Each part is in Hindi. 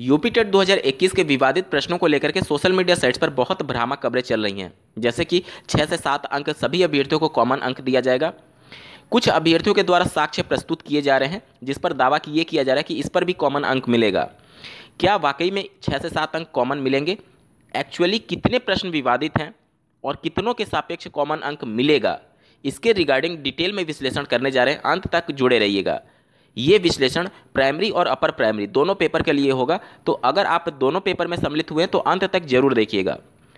यूपी टेट 2021 के विवादित प्रश्नों को लेकर के सोशल मीडिया साइट्स पर बहुत भ्रामक खबरें चल रही हैं जैसे कि छः से सात अंक सभी अभ्यर्थियों को कॉमन अंक दिया जाएगा कुछ अभ्यर्थियों के द्वारा साक्ष्य प्रस्तुत किए जा रहे हैं जिस पर दावा ये किया जा रहा है कि इस पर भी कॉमन अंक मिलेगा क्या वाकई में छः से सात अंक कॉमन मिलेंगे एक्चुअली कितने प्रश्न विवादित हैं और कितनों के सापेक्ष कॉमन अंक मिलेगा इसके रिगार्डिंग डिटेल में विश्लेषण करने जा रहे हैं अंत तक जुड़े रहिएगा ये विश्लेषण प्राइमरी और अपर प्राइमरी दोनों पेपर के लिए होगा तो अगर आप दोनों पेपर में सम्मिलित हुए हैं तो अंत तक जरूर देखिएगा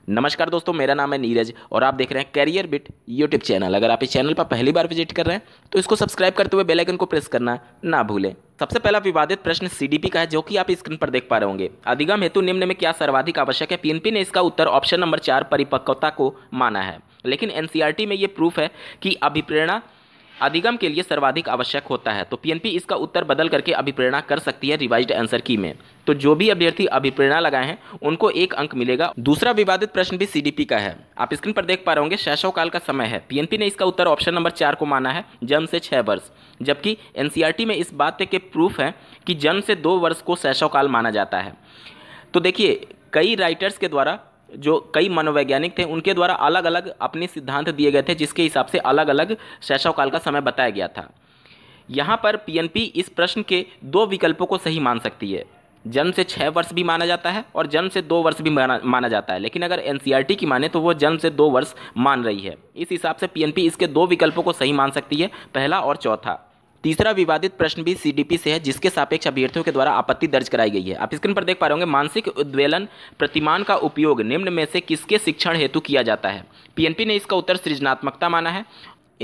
नमस्कार दोस्तों मेरा नाम है नीरज और आप देख रहे हैं कैरियर बिट यूट्यूब चैनल अगर आप इस चैनल पर पहली बार विजिट कर रहे हैं तो इसको सब्सक्राइब करते हुए बेल आइकन को प्रेस करना ना भूलें सबसे पहला विवादित प्रश्न सीडीपी का है जो कि आप स्क्रीन पर देख पा रहे होंगे अधिगम हेतु निम्न में क्या सर्वाधिक आवश्यक है पीएनपी ने इसका उत्तर ऑप्शन नंबर चार परिपक्वता को माना है लेकिन एनसीईआरटी में ये प्रूफ है कि अभिप्रेरणा अधिगम के लिए सर्वाधिक आवश्यक होता है तो पीएनपी इसका उत्तर बदल करके अभिप्रेरणा कर सकती है रिवाइज्ड आंसर की में तो जो भी अभ्यर्थी अभिप्रेरणा लगाए हैं उनको एक अंक मिलेगा दूसरा विवादित प्रश्न भी सीडीपी का है आप स्क्रीन पर देख पा रहे होंगे शैशव काल का समय है पीएनपी ने इसका उत्तर ऑप्शन नंबर चार को माना है जन्म से छः वर्ष जबकि एनसीईआरटी e में इस बात के प्रूफ है कि जन्म से दो वर्ष को शैशव काल माना जाता है तो देखिए कई राइटर्स के द्वारा जो कई मनोवैज्ञानिक थे उनके द्वारा अलग अलग अपने सिद्धांत दिए गए थे जिसके हिसाब से अलग अलग शैशवकाल का समय बताया गया था यहाँ पर पीएनपी इस प्रश्न के दो विकल्पों को सही मान सकती है जन्म से छः वर्ष भी माना जाता है और जन्म से दो वर्ष भी माना माना जाता है लेकिन अगर एन की माने तो वो जन्म से दो वर्ष मान रही है इस हिसाब से पी इसके दो विकल्पों को सही मान सकती है पहला और चौथा तीसरा विवादित प्रश्न भी सीडीपी से है जिसके सापेक्ष अभ्यर्थियों के द्वारा आपत्ति दर्ज कराई गई है आप स्क्रीन पर देख पा रहे होंगे मानसिक उद्वेलन प्रतिमान का उपयोग निम्न में से किसके शिक्षण हेतु किया जाता है पीएनपी ने इसका उत्तर सृजनात्मकता माना है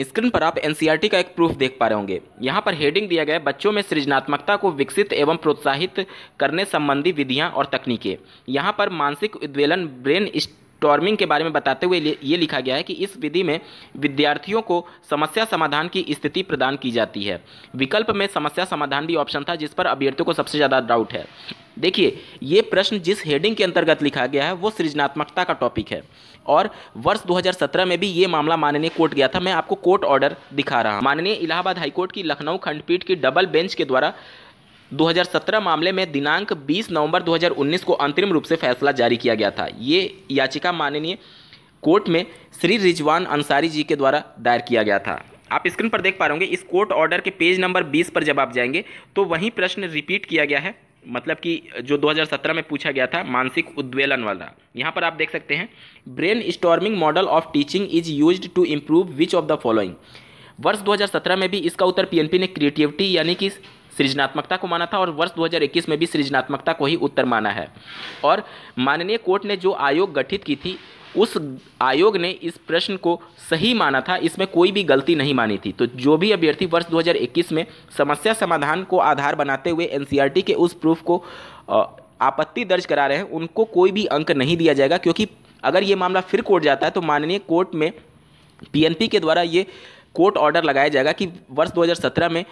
स्क्रीन पर आप एनसीईआरटी e का एक प्रूफ देख पा रहे होंगे यहाँ पर हेडिंग दिया गया है बच्चों में सृजनात्मकता को विकसित एवं प्रोत्साहित करने संबंधी विधियाँ और तकनीकें यहाँ पर मानसिक उद्वेलन ब्रेन टॉर्मिंग के बारे में बताते हुए ये लिखा गया है कि इस विधि में विद्यार्थियों को समस्या समाधान की स्थिति प्रदान की जाती है विकल्प में समस्या समाधान भी ऑप्शन था जिस पर अभ्यर्थियों को सबसे ज़्यादा डाउट है देखिए ये प्रश्न जिस हेडिंग के अंतर्गत लिखा गया है वो सृजनात्मकता का टॉपिक है और वर्ष 2017 में भी ये मामला माननीय कोर्ट गया था मैं आपको कोर्ट ऑर्डर दिखा रहा हूँ माननीय इलाहाबाद हाईकोर्ट की लखनऊ खंडपीठ की डबल बेंच के द्वारा 2017 मामले में दिनांक 20 नवंबर 2019 को अंतरिम रूप से फैसला जारी किया गया था ये याचिका माननीय कोर्ट में श्री रिजवान अंसारी जी के द्वारा दायर किया गया था आप स्क्रीन पर देख पा रहे होंगे इस कोर्ट ऑर्डर के पेज नंबर 20 पर जब आप जाएंगे तो वही प्रश्न रिपीट किया गया है मतलब कि जो 2017 में पूछा गया था मानसिक उद्वेलन वाला यहाँ पर आप देख सकते हैं brainstorming model of teaching is use to improve which of the following वर्ष 2017 में भी इसका उत्तर पीएनपी ने क्रिएटिविटी यानी कि सृजनात्मकता को माना था और वर्ष 2021 में भी सृजनात्मकता को ही उत्तर माना है और माननीय कोर्ट ने जो आयोग गठित की थी उस आयोग ने इस प्रश्न को सही माना था इसमें कोई भी गलती नहीं मानी थी तो जो भी अभ्यर्थी वर्ष 2021 में समस्या समाधान को आधार बनाते हुए एन के उस प्रूफ को आपत्ति दर्ज करा रहे हैं उनको कोई भी अंक नहीं दिया जाएगा क्योंकि अगर ये मामला फिर कोर्ट जाता है तो माननीय कोर्ट में पीएनपी के द्वारा ये कोर्ट ऑर्डर लगाया जाएगा कि वर्ष 2017 में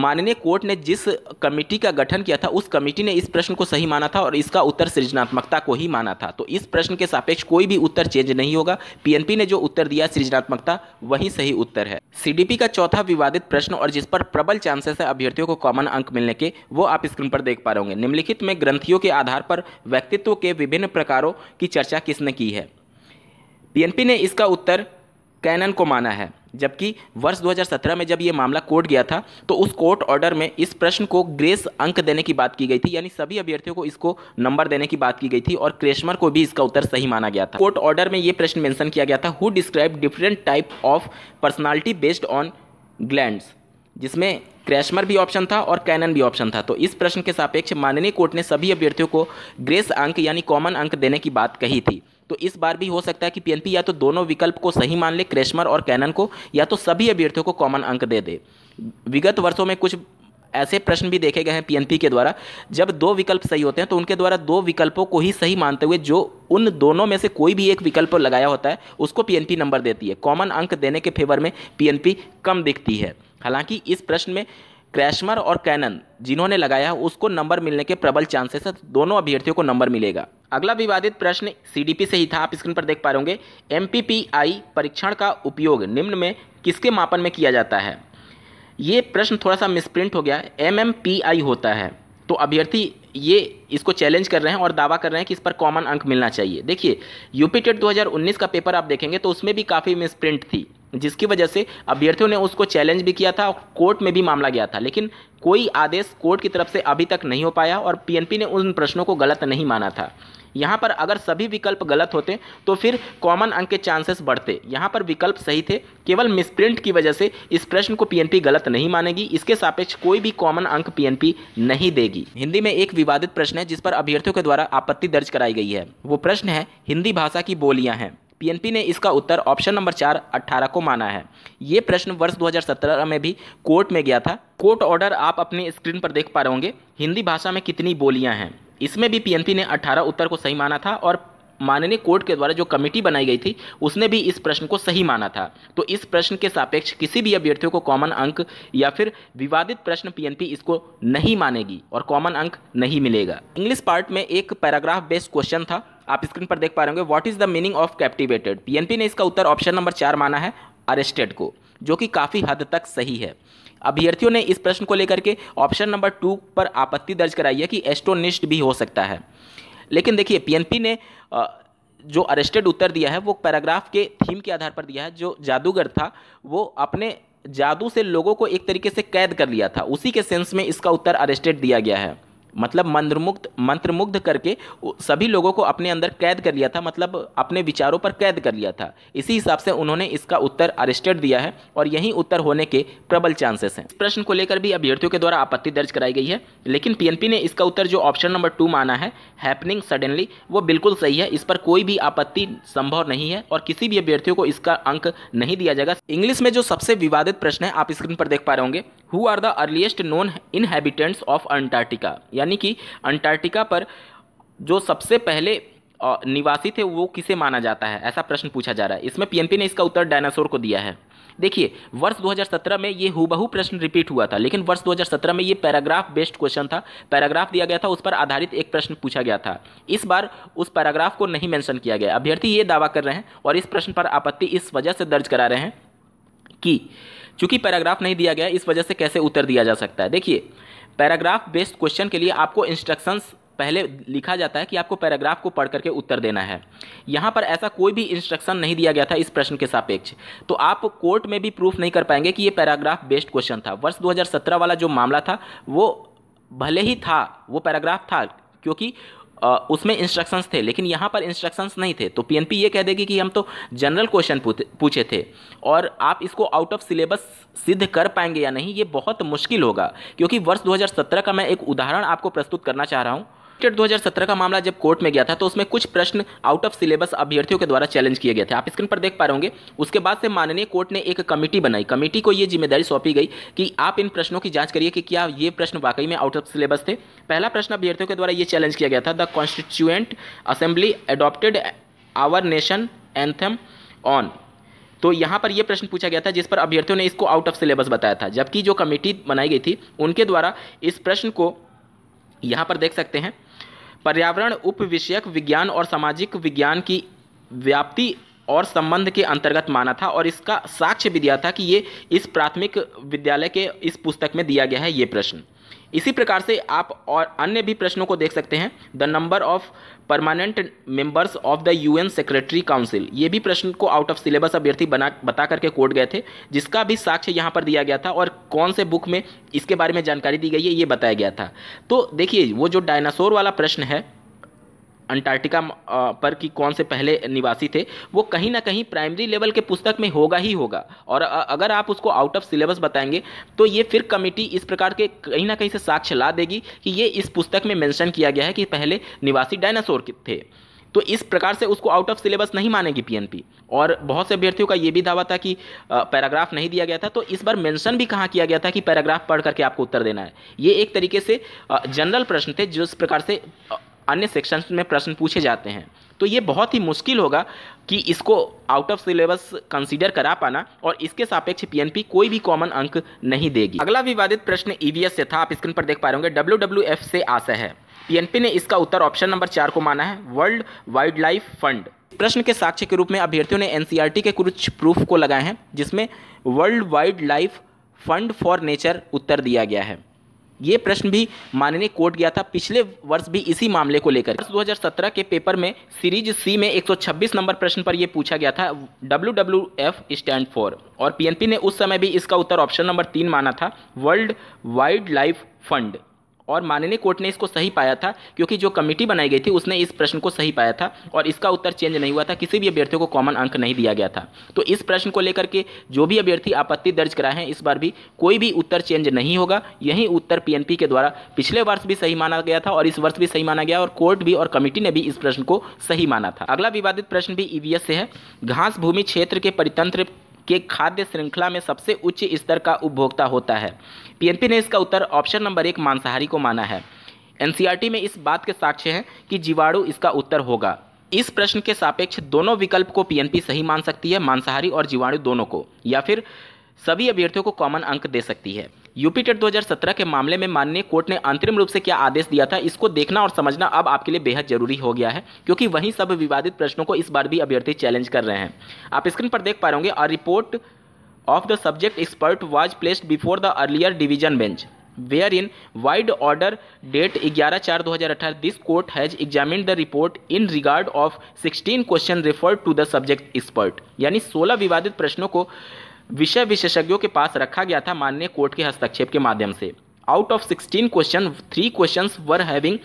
माननीय कोर्ट ने जिस कमेटी का गठन किया था उस कमेटी ने इस प्रश्न को सही माना था और इसका उत्तर सृजनात्मकता को ही माना था तो इस प्रश्न के सापेक्ष कोई भी उत्तर चेंज नहीं होगा पीएनपी ने जो उत्तर दिया सृजनात्मकता वही सही उत्तर है सीडीपी का चौथा विवादित प्रश्न और जिस पर प्रबल चांसेस है अभ्यर्थियों को कॉमन अंक मिलने के वो आप स्क्रीन पर देख पा रहे होंगे निम्नलिखित में ग्रंथियों के आधार पर व्यक्तित्व के विभिन्न प्रकारों की चर्चा किसने की है पीएनपी ने इसका उत्तर कैनन को माना है जबकि वर्ष 2017 में जब ये मामला कोर्ट गया था तो उस कोर्ट ऑर्डर में इस प्रश्न को ग्रेस अंक देने की बात की गई थी यानी सभी अभ्यर्थियों को इसको नंबर देने की बात की गई थी और क्रेशमर को भी इसका उत्तर सही माना गया था कोर्ट ऑर्डर में ये प्रश्न मेंशन किया गया था who describe different type of personality based on gland जिसमें क्रैशमर भी ऑप्शन था और कैनन भी ऑप्शन था तो इस प्रश्न के सापेक्ष माननीय कोर्ट ने सभी अभ्यर्थियों को ग्रेस अंक यानी कॉमन अंक देने की बात कही थी तो इस बार भी हो सकता है कि पीएलपी या तो दोनों विकल्प को सही मान ले क्रेशमर और कैनन को या तो सभी अभ्यर्थियों को कॉमन अंक दे दे विगत वर्षों में कुछ ऐसे प्रश्न भी देखे गए हैं पीएनपी के द्वारा जब दो विकल्प सही होते हैं तो उनके द्वारा दो विकल्पों को ही सही मानते हुए जो उन दोनों में से कोई भी एक विकल्प लगाया होता है उसको पीएनपी नंबर देती है कॉमन अंक देने के फेवर में पीएनपी कम दिखती है हालांकि इस प्रश्न में क्रैशमर और कैनन जिन्होंने लगाया उसको नंबर मिलने के प्रबल चांसेस है दोनों अभ्यर्थियों को नंबर मिलेगा अगला विवादित प्रश्न सीडीपी से ही था आप स्क्रीन पर देख पा रहे होंगे एम परीक्षण का उपयोग निम्न में किसके मापन में किया जाता है ये प्रश्न थोड़ा सा मिसप्रिंट हो गया एम होता है तो अभ्यर्थी ये इसको चैलेंज कर रहे हैं और दावा कर रहे हैं कि इस पर कॉमन अंक मिलना चाहिए देखिए यूपी टेट दो का पेपर आप देखेंगे तो उसमें भी काफ़ी मिसप्रिंट थी जिसकी वजह से अभ्यर्थियों ने उसको चैलेंज भी किया था और कोर्ट में भी मामला गया था लेकिन कोई आदेश कोर्ट की तरफ से अभी तक नहीं हो पाया और पीएनपी ने उन प्रश्नों को गलत नहीं माना था यहाँ पर अगर सभी विकल्प गलत होते तो फिर कॉमन अंक के चांसेस बढ़ते यहाँ पर विकल्प सही थे केवल मिसप्रिंट की वजह से इस प्रश्न को पीएनपी गलत नहीं मानेगी इसके सापेक्ष कोई भी कॉमन अंक पीएनपी नहीं देगी हिंदी में एक विवादित प्रश्न है जिस पर अभ्यर्थियों के द्वारा आपत्ति दर्ज कराई गई है वो प्रश्न है हिंदी भाषा की बोलियाँ हैं पीएनपी ने इसका उत्तर ऑप्शन नंबर चार अट्ठारह को माना है ये प्रश्न वर्ष 2017 में भी कोर्ट में गया था कोर्ट ऑर्डर आप अपनी स्क्रीन पर देख पा रहे होंगे हिंदी भाषा में कितनी बोलियां हैं इसमें भी पीएनपी ने अट्ठारह उत्तर को सही माना था और माननीय कोर्ट के द्वारा जो कमेटी बनाई गई थी उसने भी इस प्रश्न को सही माना था तो इस प्रश्न के सापेक्ष किसी भी अभ्यर्थियों को कॉमन अंक या फिर विवादित प्रश्न पीएनपी इसको नहीं मानेगी और कॉमन अंक नहीं मिलेगा इंग्लिश पार्ट में एक पैराग्राफ बेस्ड क्वेश्चन था आप स्क्रीन पर देख पा रहे होंगे what is the meaning of captivated PNP ने इसका उत्तर ऑप्शन नंबर चार माना है अरेस्टेड को जो कि काफ़ी हद तक सही है अभ्यर्थियों ने इस प्रश्न को लेकर के ऑप्शन नंबर टू पर आपत्ति दर्ज कराई है कि एस्टोनिस्ट भी हो सकता है लेकिन देखिए पीएनपी ने जो अरेस्टेड उत्तर दिया है वो पैराग्राफ के थीम के आधार पर दिया है जो जादूगर था वो अपने जादू से लोगों को एक तरीके से कैद कर लिया था उसी के सेंस में इसका उत्तर अरेस्टेड दिया गया है मतलब मंत्रमुग्ध मंत्रमुग्ध करके सभी लोगों को अपने अंदर कैद कर लिया था मतलब अपने विचारों पर कैद कर लिया था इसी हिसाब से उन्होंने इसका उत्तर अरेस्टेड दिया है और यही उत्तर होने के प्रबल चांसेस हैं प्रश्न को लेकर भी अभ्यर्थियों के द्वारा आपत्ति दर्ज कराई गई है लेकिन पीएनपी ने इसका उत्तर जो ऑप्शन नंबर टू माना है हैपनिंग सडनली वो बिल्कुल सही है इस पर कोई भी आपत्ति संभव नहीं है और किसी भी अभ्यर्थियों को इसका अंक नहीं दिया जाएगा इंग्लिश में जो सबसे विवादित प्रश्न है आप स्क्रीन पर देख पा रहे होंगे who are the earliest known inhabitants of Antarctica यानी कि अंटार्कटिका पर जो सबसे पहले निवासी थे वो किसे माना जाता है ऐसा प्रश्न पूछा जा रहा है इसमें पीएनपी ने इसका उत्तर डायनासोर को दिया है देखिए वर्ष 2017 में ये हुबहू प्रश्न रिपीट हुआ था लेकिन वर्ष 2017 में ये पैराग्राफ बेस्ड क्वेश्चन था पैराग्राफ दिया गया था उस पर आधारित एक प्रश्न पूछा गया था इस बार उस पैराग्राफ को नहीं मेंशन किया गया अभ्यर्थी ये दावा कर रहे हैं और इस प्रश्न पर आपत्ति इस वजह से दर्ज करा रहे हैं कि चूंकि पैराग्राफ नहीं दिया गया इस वजह से कैसे उत्तर दिया जा सकता है देखिए पैराग्राफ बेस्ड क्वेश्चन के लिए आपको इंस्ट्रक्शंस पहले लिखा जाता है कि आपको पैराग्राफ को पढ़ करके उत्तर देना है यहाँ पर ऐसा कोई भी इंस्ट्रक्शन नहीं दिया गया था इस प्रश्न के सापेक्ष तो आप कोर्ट में भी प्रूफ नहीं कर पाएंगे कि ये पैराग्राफ बेस्ड क्वेश्चन था वर्ष 2017 वाला जो मामला था वो भले ही था वो पैराग्राफ था क्योंकि उसमें इंस्ट्रक्शंस थे लेकिन यहाँ पर इंस्ट्रक्शंस नहीं थे तो पीएनपी ये कह देगी कि हम तो जनरल क्वेश्चन पूछे थे और आप इसको आउट ऑफ सिलेबस सिद्ध कर पाएंगे या नहीं ये बहुत मुश्किल होगा क्योंकि वर्ष 2017 का मैं एक उदाहरण आपको प्रस्तुत करना चाह रहा हूँ टेट 2017 का मामला जब कोर्ट में गया था तो उसमें कुछ प्रश्न आउट ऑफ सिलेबस अभ्यर्थियों के द्वारा चैलेंज किए गए थे आप स्क्रीन पर देख पा रहे होंगे उसके बाद से माननीय कोर्ट ने एक कमेटी बनाई कमेटी को यह जिम्मेदारी सौंपी गई कि आप इन प्रश्नों की जांच करिए कि क्या ये प्रश्न वाकई में आउट ऑफ सिलेबस थे पहला प्रश्न अभ्यर्थियों के द्वारा ये चैलेंज किया गया था the constituent assembly adopted our nation anthem on तो यहाँ पर यह प्रश्न पूछा गया था जिस पर अभ्यर्थियों ने इसको आउट ऑफ सिलेबस बताया था जबकि जो कमेटी बनाई गई थी उनके द्वारा इस प्रश्न को यहाँ पर देख सकते हैं पर्यावरण उप विषयक विज्ञान और सामाजिक विज्ञान की व्याप्ति और संबंध के अंतर्गत माना था और इसका साक्ष्य भी दिया था कि ये इस प्राथमिक विद्यालय के इस पुस्तक में दिया गया है ये प्रश्न इसी प्रकार से आप और अन्य भी प्रश्नों को देख सकते हैं the number of permanent members of the UN secretary council ये भी प्रश्न को आउट ऑफ सिलेबस अभ्यर्थी बना बता करके कोर्ट गए थे जिसका भी साक्ष्य यहाँ पर दिया गया था और कौन से बुक में इसके बारे में जानकारी दी गई है ये बताया गया था तो देखिए वो जो डायनासोर वाला प्रश्न है अंटार्कटिका पर कि कौन से पहले निवासी थे वो कहीं ना कहीं प्राइमरी लेवल के पुस्तक में होगा ही होगा और अगर आप उसको आउट ऑफ सिलेबस बताएंगे तो ये फिर कमेटी इस प्रकार के कहीं ना कहीं से साक्ष्य ला देगी कि ये इस पुस्तक में मेंशन किया गया है कि पहले निवासी डायनासोर थे तो इस प्रकार से उसको आउट ऑफ सिलेबस नहीं मानेगी पीएनपी और बहुत से अभ्यर्थियों का ये भी दावा था कि पैराग्राफ नहीं दिया गया था तो इस बार मेंशन भी कहाँ किया गया था कि पैराग्राफ पढ़ करके आपको उत्तर देना है ये एक तरीके से जनरल प्रश्न थे जिस प्रकार से अन्य सेक्शंस में प्रश्न पूछे जाते हैं तो ये बहुत ही मुश्किल होगा कि इसको आउट ऑफ सिलेबस कंसीडर करा पाना और इसके सापेक्ष पीएनपी कोई भी कॉमन अंक नहीं देगी अगला विवादित प्रश्न ईवीएस e से था आप स्क्रीन पर देख पा रहे होंगे डब्ल्यू से आशा है पीएनपी ने इसका उत्तर ऑप्शन नंबर चार को माना है वर्ल्ड वाइल्ड लाइफ फंड प्रश्न के साक्ष्य के रूप में अभ्यर्थियों ने एनसीईआरटी e के कुछ प्रूफ को लगाए हैं जिसमें world wildlife fund for nature उत्तर दिया गया है ये प्रश्न भी माननीय कोर्ट गया था पिछले वर्ष भी इसी मामले को लेकर वर्ष 2017 के पेपर में सीरीज सी में 126 नंबर प्रश्न पर यह पूछा गया था W W F stand for और पीएनपी ने उस समय भी इसका उत्तर ऑप्शन नंबर तीन माना था वर्ल्ड वाइल्ड लाइफ फंड और माननीय कोर्ट ने इसको सही पाया था क्योंकि जो कमेटी बनाई गई थी उसने इस प्रश्न को सही पाया था और इसका उत्तर चेंज नहीं हुआ था किसी भी अभ्यर्थियों को कॉमन अंक नहीं दिया गया था तो इस प्रश्न को लेकर के जो भी अभ्यर्थी आपत्ति दर्ज कराए हैं इस बार भी कोई भी उत्तर चेंज नहीं होगा यही उत्तर पी के द्वारा पिछले वर्ष भी सही माना गया था और इस वर्ष भी सही माना गया और कोर्ट भी और कमेटी ने भी इस प्रश्न को सही माना था अगला विवादित प्रश्न भी ईवीएस से है घास भूमि क्षेत्र के परितंत्र के खाद्य श्रृंखला में सबसे उच्च स्तर का उपभोक्ता होता है पीएनपी ने इसका उत्तर ऑप्शन नंबर एक मांसाहारी को माना है एनसीईआरटी में इस बात के साक्ष्य हैं कि जीवाणु इसका उत्तर होगा इस प्रश्न के सापेक्ष दोनों विकल्प को पीएनपी सही मान सकती है मांसाहारी और जीवाणु दोनों को या फिर सभी अभ्यर्थियों को कॉमन अंक दे सकती है यूपी टेट 2017 के मामले में माननीय कोर्ट ने अंतरिम रूप से क्या आदेश दिया था इसको देखना और समझना अब आपके लिए बेहद जरूरी हो गया है क्योंकि वहीं सब विवादित प्रश्नों को इस बार भी अभ्यर्थी चैलेंज कर रहे हैं आप स्क्रीन पर देख पा रहे a report of the subject expert was placed before the earlier division bench wherein vide order date ग्यारह चार दो हज़ार अठारह this court has examine the report in regard of sixteen question referred to the subject expert यानी सोलह विवादित प्रश्नों को विषय विशेषज्ञों के पास रखा गया था माननीय कोर्ट के हस्तक्षेप के माध्यम से out of sixteen question three question were having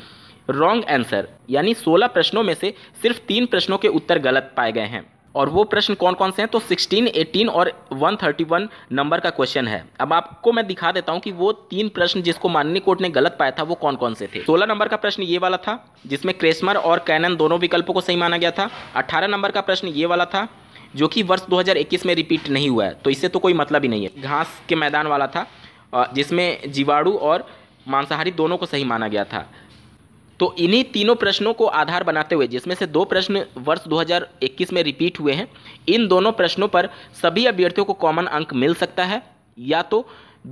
wrong answer यानी सोलह प्रश्नों में से सिर्फ तीन प्रश्नों के उत्तर गलत पाए गए हैं और वो प्रश्न कौन कौन से हैं तो 16, 18 और 131 नंबर का क्वेश्चन है अब आपको मैं दिखा देता हूं कि वो तीन प्रश्न जिसको माननीय कोर्ट ने गलत पाया था वो कौन कौन से थे 16 नंबर का प्रश्न ये वाला था जिसमें क्रेसमर और कैनन दोनों विकल्पों को सही माना गया था 18 नंबर का प्रश्न ये वाला था जो कि वर्ष 2021 में रिपीट नहीं हुआ है तो इससे तो कोई मतलब ही नहीं है घास के मैदान वाला था जिसमें जीवाणु और मांसाहारी दोनों को सही माना गया था तो इन्हीं तीनों प्रश्नों को आधार बनाते हुए जिसमें से दो प्रश्न वर्ष 2021 में रिपीट हुए हैं इन दोनों प्रश्नों पर सभी अभ्यर्थियों को कॉमन अंक मिल सकता है या तो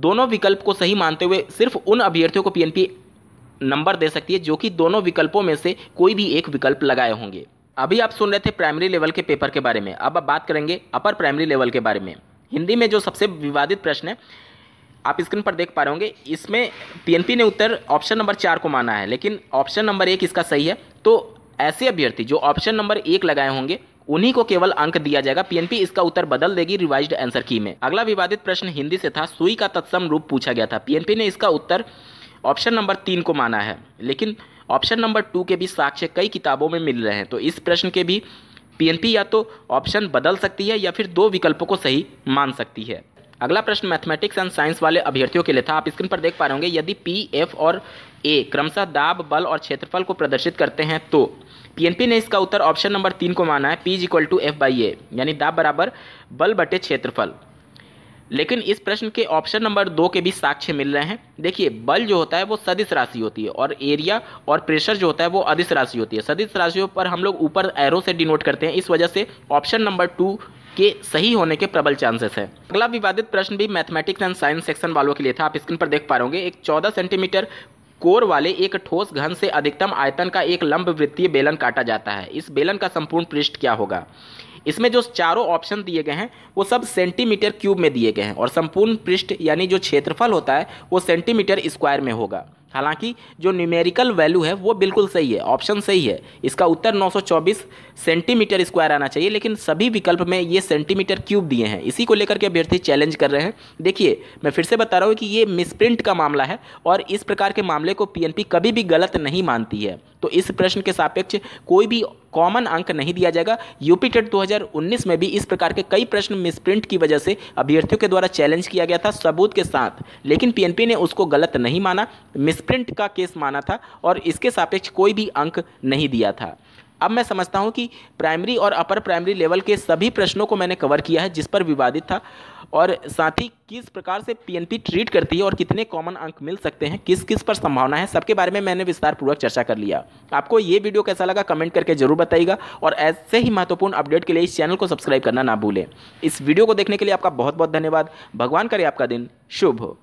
दोनों विकल्प को सही मानते हुए सिर्फ उन अभ्यर्थियों को पीएनपी नंबर दे सकती है जो कि दोनों विकल्पों में से कोई भी एक विकल्प लगाए होंगे अभी आप सुन रहे थे प्राइमरी लेवल के पेपर के बारे में अब आप बात करेंगे अपर प्राइमरी लेवल के बारे में हिंदी में जो सबसे विवादित प्रश्न है आप स्क्रीन पर देख पा रहे होंगे इसमें पीएनपी ने उत्तर ऑप्शन नंबर चार को माना है लेकिन ऑप्शन नंबर एक इसका सही है तो ऐसे अभ्यर्थी जो ऑप्शन नंबर एक लगाए होंगे उन्हीं को केवल अंक दिया जाएगा पीएनपी इसका उत्तर बदल देगी रिवाइज आंसर की में अगला विवादित प्रश्न हिंदी से था सुई का तत्सम रूप पूछा गया था पीएनपी ने इसका उत्तर ऑप्शन नंबर तीन को माना है लेकिन ऑप्शन नंबर टू के भी साक्ष्य कई किताबों में मिल रहे हैं तो इस प्रश्न के भी पीएनपी या तो ऑप्शन बदल सकती है या फिर दो विकल्पों को सही मान सकती है अगला प्रश्न मैथमेटिक्स एंड साइंस वाले अभ्यर्थियों के लिए था आप स्क्रीन पर देख पा रहे होंगे यदि पी एफ और ए क्रमशः दाब बल और क्षेत्रफल को प्रदर्शित करते हैं तो पीएनपी ने इसका उत्तर ऑप्शन नंबर तीन को माना है P is equal to F by A यानी दाब बराबर बल बटे क्षेत्रफल लेकिन इस प्रश्न के ऑप्शन नंबर दो के भी साक्ष्य मिल रहे हैं देखिए बल जो होता है वो सदिश राशि होती है और एरिया और प्रेशर जो होता है वो अदिश राशि होती है सदिश राशियों पर हम लोग ऊपर एरो से डिनोट करते हैं इस वजह से ऑप्शन नंबर टू के सही होने के प्रबल चांसेस है अगला विवादित प्रश्न भी मैथमेटिक्स एंड साइंस सेक्शन वालों के लिए था आप स्क्रीन पर देख पा रहे होंगे एक चौदह सेंटीमीटर कोर वाले एक ठोस घन से अधिकतम आयतन का एक लंब वृत्तीय बेलन काटा जाता है इस बेलन का संपूर्ण पृष्ठ क्या होगा इसमें जो चारों ऑप्शन दिए गए हैं वो सब सेंटीमीटर क्यूब में दिए गए हैं और संपूर्ण पृष्ठ यानी जो क्षेत्रफल होता है वो सेंटीमीटर स्क्वायर में होगा हालांकि जो न्यूमेरिकल वैल्यू है वो बिल्कुल सही है ऑप्शन सही है इसका उत्तर 924 सेंटीमीटर स्क्वायर आना चाहिए लेकिन सभी विकल्प में ये सेंटीमीटर क्यूब दिए हैं इसी को लेकर के अभ्यर्थी चैलेंज कर रहे हैं देखिए मैं फिर से बता रहा हूँ कि ये मिसप्रिंट का मामला है और इस प्रकार के मामले को पीएनपी कभी भी गलत नहीं मानती है तो इस प्रश्न के सापेक्ष कोई भी कॉमन अंक नहीं दिया जाएगा यूपी टेट 2019 में भी इस प्रकार के कई प्रश्न मिसप्रिंट की वजह से अभ्यर्थियों के द्वारा चैलेंज किया गया था सबूत के साथ लेकिन पीएनपी ने उसको गलत नहीं माना मिसप्रिंट का केस माना था और इसके सापेक्ष कोई भी अंक नहीं दिया था अब मैं समझता हूँ कि प्राइमरी और अपर प्राइमरी लेवल के सभी प्रश्नों को मैंने कवर किया है जिस पर विवादित था और साथ ही किस प्रकार से पीएनपी ट्रीट करती है और कितने कॉमन अंक मिल सकते हैं किस किस पर संभावना है सबके बारे में मैंने विस्तार पूर्वक चर्चा कर लिया आपको ये वीडियो कैसा लगा कमेंट करके जरूर बताइएगा और ऐसे ही महत्वपूर्ण अपडेट के लिए इस चैनल को सब्सक्राइब करना ना भूलें इस वीडियो को देखने के लिए आपका बहुत बहुत धन्यवाद भगवान करे आपका दिन शुभ हो